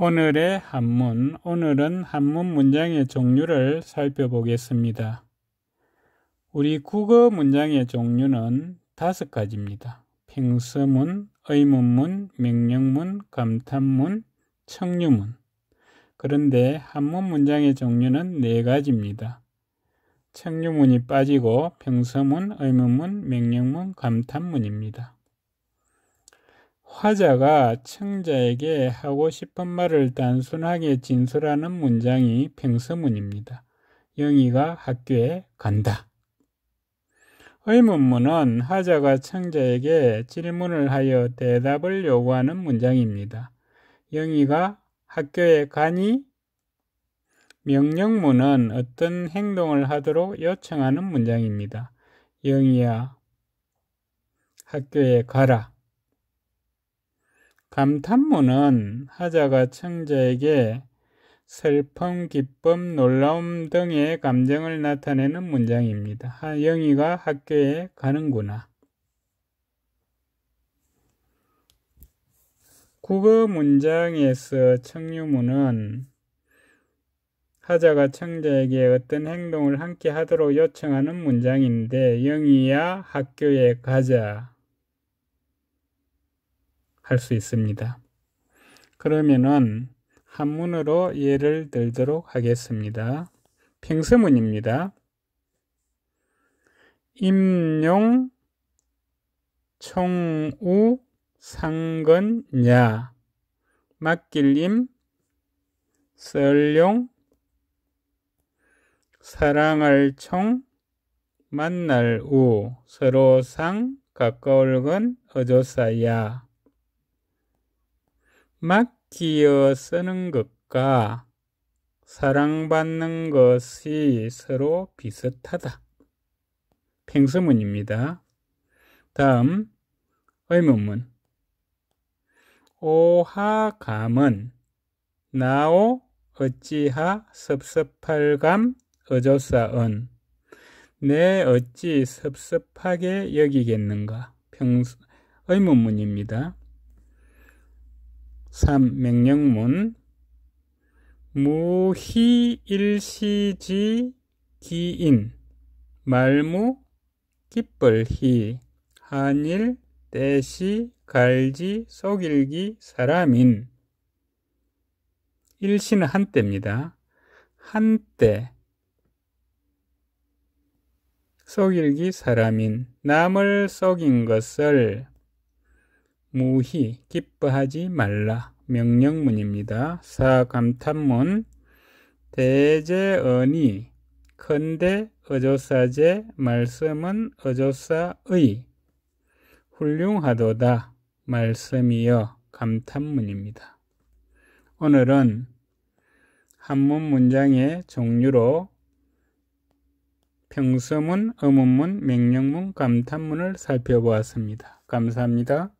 오늘의 한문, 오늘은 한문 문장의 종류를 살펴보겠습니다. 우리 국어 문장의 종류는 다섯 가지입니다. 평서문, 의문문, 명령문, 감탄문, 청유문. 그런데 한문 문장의 종류는 네 가지입니다. 청유문이 빠지고 평서문, 의문문, 명령문, 감탄문입니다. 화자가 청자에게 하고 싶은 말을 단순하게 진술하는 문장이 평서문입니다. 영희가 학교에 간다. 의문문은 화자가 청자에게 질문을 하여 대답을 요구하는 문장입니다. 영희가 학교에 가니? 명령문은 어떤 행동을 하도록 요청하는 문장입니다. 영희야, 학교에 가라. 감탄문은 하자가 청자에게 슬픔, 기쁨, 놀라움 등의 감정을 나타내는 문장입니다. 하, 영희가 학교에 가는구나. 국어 문장에서 청유문은 하자가 청자에게 어떤 행동을 함께 하도록 요청하는 문장인데 영희야 학교에 가자 할수 있습니다. 그러면은 한문으로 예를 들도록 하겠습니다. 평서문입니다. 임용 총우 상근야 맡길림썰룡사랑할총 만날 우 서로상 가까울건 어조사야 맡기어 쓰는 것과 사랑받는 것이 서로 비슷하다. 평수문입니다 다음 의문문 오하감은 나오 어찌하 섭섭할감 어조사은 내 어찌 섭섭하게 여기겠는가 평수, 의문문입니다. 3. 명령문 무희일시지 기인 말무 기쁠히 한일 대시 갈지 속일기 사람인 일시는 한때입니다. 한때 속일기 사람인 남을 속인 것을 무희 기뻐하지 말라 명령문입니다. 사 감탄문 대제언이 근대 어조사제 말씀은 어조사의 훌륭하도다 말씀이여 감탄문입니다. 오늘은 한문 문장의 종류로 평서문, 어문문, 명령문, 감탄문을 살펴보았습니다. 감사합니다.